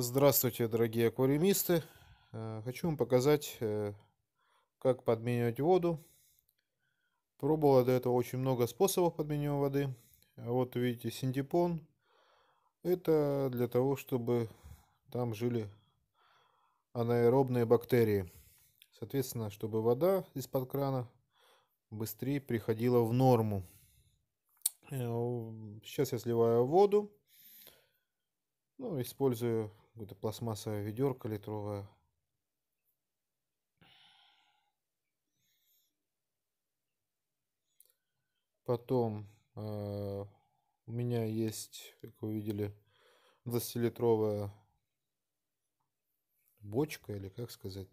Здравствуйте, дорогие аквариумисты! Э, хочу вам показать, э, как подменивать воду. Пробовала до этого очень много способов подменивания воды. Вот видите синтепон. Это для того, чтобы там жили анаэробные бактерии. Соответственно, чтобы вода из-под крана быстрее приходила в норму. Э, сейчас я сливаю воду. Ну, использую Какое-то пластмассовая ведерко литровое. Потом э, у меня есть, как вы видели, 20-литровая бочка, или как сказать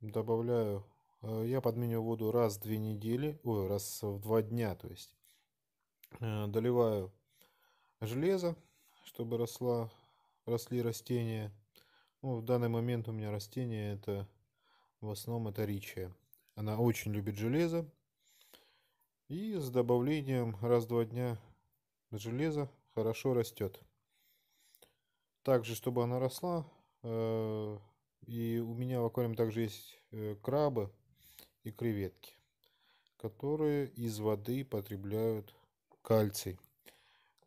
Добавляю, э, я подменю воду раз в две недели, ой, раз в два дня, то есть. Э, доливаю железо, чтобы росла, росли растения. Ну, в данный момент у меня растение это в основном это ричия. Она очень любит железо. И с добавлением раз-два дня железа хорошо растет. Также, чтобы она росла, э, и у меня в аквариуме также есть э, крабы и креветки, которые из воды потребляют кальций.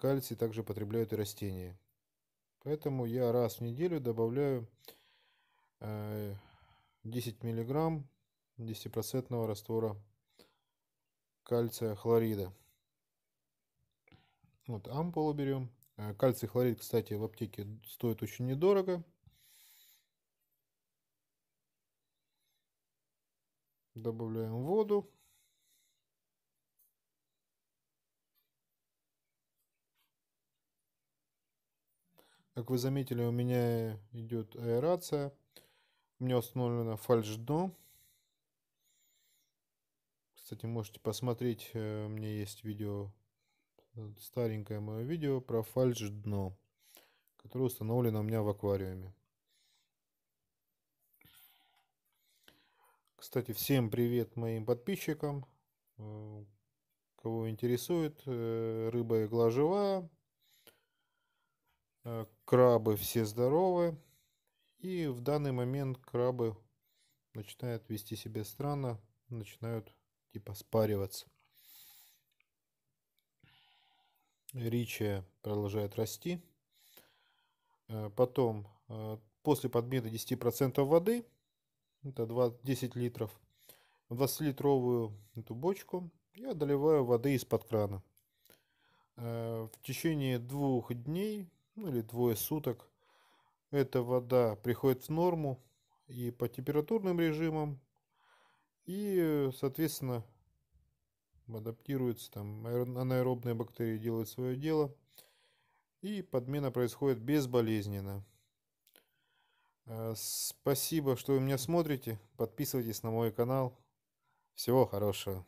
Кальций также потребляют и растения. Поэтому я раз в неделю добавляю 10 мг 10% раствора кальция хлорида. Вот ампулу берем. Э, кальций хлорид, кстати, в аптеке стоит очень недорого. Добавляем воду. Как вы заметили, у меня э, идет аэрация. У меня установлено фальш-дно. Кстати, можете посмотреть, э, у меня есть видео, э, старенькое мое видео про фальш-дно, которое установлено у меня в аквариуме. Кстати, всем привет моим подписчикам. Кого интересует, рыба игла живая, Э, крабы все здоровы. И в данный момент крабы начинают вести себя странно, начинают типа спариваться. Ричия продолжает расти. Э, потом, э, после подмены 10% воды, это 20, 10 литров, 20-литровую эту бочку я доливаю воды из-под крана. В течение двух дней ну, или двое суток эта вода приходит в норму и по температурным режимам, и, соответственно, адаптируется, там анаэробные бактерии делают свое дело, и подмена происходит безболезненно. Э, спасибо, что вы меня смотрите. Подписывайтесь на мой канал. Всего хорошего.